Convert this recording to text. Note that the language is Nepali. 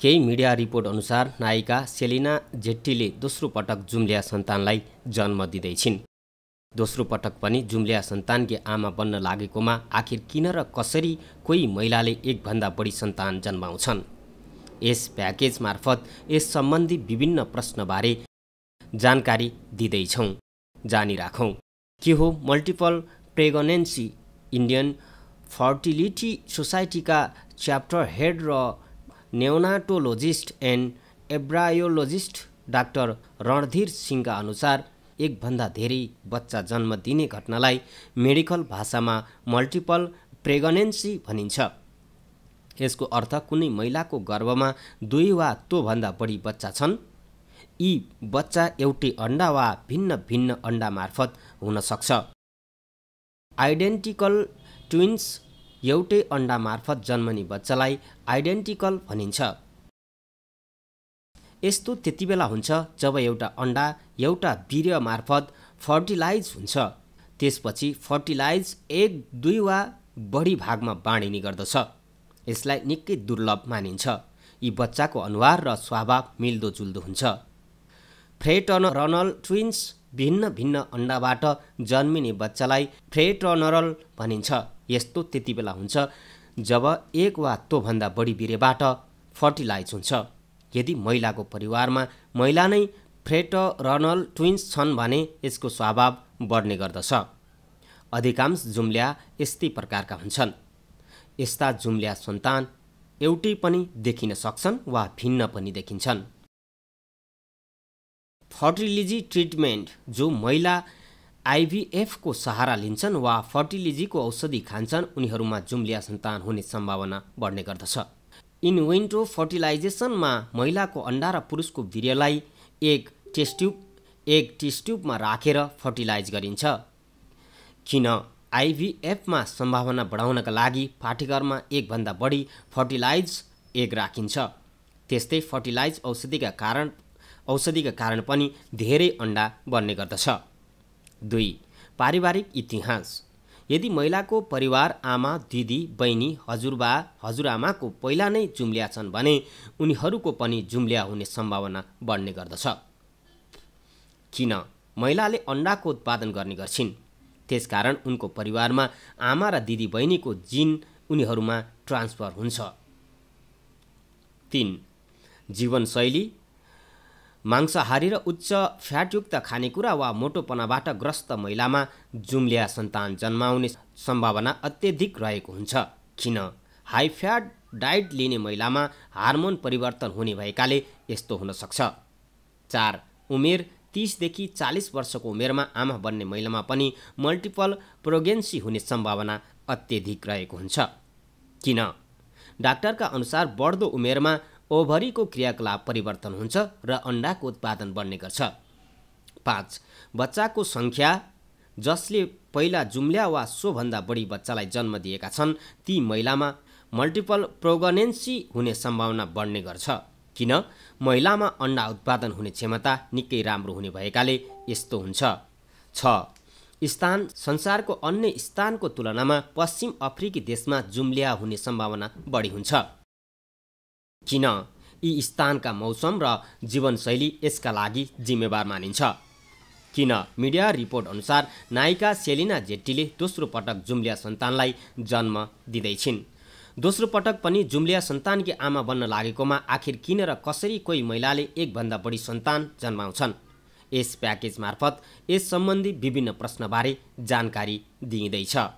केही मिडिया रिपोर्ट अनुसार नायिका सेलिना जेट्टीले दोस्रो पटक जुम्लिया सन्तानलाई जन्म दिँदैछिन् दोस्रो पटक पनि जुम्लिया सन्तानकी आमा बन्न लागेकोमा आखिर किन र कसरी कोही महिलाले एकभन्दा बढी सन्तान जन्माउँछन् यस प्याकेज मार्फत यस सम्बन्धी विभिन्न प्रश्नबारे जानकारी दिँदैछौँ जानिराखौँ के हो मल्टिपल प्रेगनेन्सी इन्डियन फर्टिलिटी सोसाइटीका च्याप्टर हेड र neonatologist and embryologist doctor Randhir सिंहका अनुसार एकभन्दा धेरै बच्चा जन्म दिने घटनालाई मेडिकल भाषामा मल्टिपल प्रेगनेन्सी भनिन्छ यसको अर्थ कुनै महिलाको गर्भमा दुई वा तोभन्दा बढी बच्चा छन् यी बच्चा एउटै अन्डा वा भिन्न भिन्न अन्डा मार्फत हुन सक्छ आइडेन्टिकल ट्विन्स एउटै अन्डा मार्फत जन्मने बच्चालाई आइडेन्टिकल भनिन्छ यस्तो त्यति बेला हुन्छ जब एउटा अन्डा एउटा बिर्य मार्फत फर्टिलाइज हुन्छ त्यसपछि फर्टिलाइज एक दुई वा बढी भागमा बाँडिने गर्दछ यसलाई निकै दुर्लभ मानिन्छ यी बच्चाको अनुहार र स्वभाव मिल्दोजुल्दो हुन्छ फ्रेटनरनल ट्विन्स भिन्न भिन्न अन्डाबाट जन्मिने बच्चालाई फ्रेटनरल भनिन्छ यस्तो त्यति बेला हुन्छ जब एक वा तोभन्दा बढी बिरेबाट फर्टिलाइज हुन्छ यदि महिलाको परिवारमा महिला नै रनल ट्विन्स छन् भने यसको स्वभाव बढ्ने गर्दछ अधिकांश जुम्ल्या यस्तै प्रकारका हुन्छन् यस्ता जुम्ल्या सन्तान एउटै पनि देखिन सक्छन् वा भिन्न पनि देखिन्छन् फर्टिलिजी ट्रिटमेन्ट जो महिला आइभीएफको सहारा लिन्छन् वा फर्टिलिजीको औषधि खान्छन् उनीहरूमा जुम्लिया सन्तान हुने सम्भावना बढ्ने गर्दछ इन फर्टिलाइजेसनमा महिलाको अन्डा र पुरुषको वीर्यलाई एक टेस्ट्युब एक टेस्ट्युबमा राखेर फर्टिलाइज गरिन्छ किन आइभीएफमा सम्भावना बढाउनका लागि पाठ्यक्रममा एकभन्दा बढी फर्टिलाइज एक राखिन्छ त्यस्तै फर्टिलाइज औषधिका कारण औषधिका कारण पनि धेरै अन्डा बन्ने गर्दछ दुई पारिवारिक इतिहास यदि महिलाको परिवार आमा दिदी बहिनी हजुरबा हजुरआमाको पहिला नै जुम्लिया छन् भने उनीहरूको पनि जुम्लिया हुने सम्भावना बढ्ने गर्दछ किन महिलाले अन्डाको उत्पादन गर्ने गर्छिन् त्यसकारण उनको परिवारमा आमा र दिदी बहिनीको जिन उनीहरूमा ट्रान्सफर हुन्छ तिन जीवनशैली मांसाहारी र उच्च फ्याटयुक्त खानेकुरा वा मोटोपनाबाट ग्रस्त महिलामा जुम्लिया सन्तान जन्माउने सम्भावना अत्यधिक रहेको हुन्छ किन हाई फ्याट डाइट लिने महिलामा हार्मोन परिवर्तन हुने भएकाले यस्तो हुन सक्छ चार उमेर तिसदेखि चालिस वर्षको उमेरमा आमा बन्ने महिलामा पनि मल्टिपल प्रोगेन्सी हुने सम्भावना अत्यधिक रहेको हुन्छ किन डाक्टरका अनुसार बढ्दो उमेरमा ओभरीको क्रियाकलाप परिवर्तन हुन्छ र अन्डाको उत्पादन बढ्ने गर्छ पाँच बच्चाको सङ्ख्या जसले पहिला जुम्ल्या वा सोभन्दा बढी बच्चालाई जन्म दिएका छन् ती महिलामा मल्टिपल प्रोगनेन्सी हुने सम्भावना बढ्ने गर्छ किन महिलामा अन्डा उत्पादन हुने क्षमता निकै राम्रो हुने भएकाले यस्तो हुन्छ छ स्थान संसारको अन्य स्थानको तुलनामा पश्चिम अफ्रिकी देशमा जुम्ल्या हुने सम्भावना बढी हुन्छ किन यी स्थानका मौसम र जीवनशैली यसका लागि जिम्मेवार मानिन्छ किन मिडिया रिपोर्ट अनुसार नायिका सेलिना जेट्टीले दोस्रो पटक जुम्लिया सन्तानलाई जन्म दिँदैछिन् दोस्रो पटक पनि जुम्लिया सन्तानकी आमा बन्न लागेकोमा आखिर किन र कसरी कोही महिलाले एकभन्दा बढी सन्तान जन्माउँछन् यस प्याकेज मार्फत यस सम्बन्धी विभिन्न प्रश्नबारे जानकारी दिइँदैछ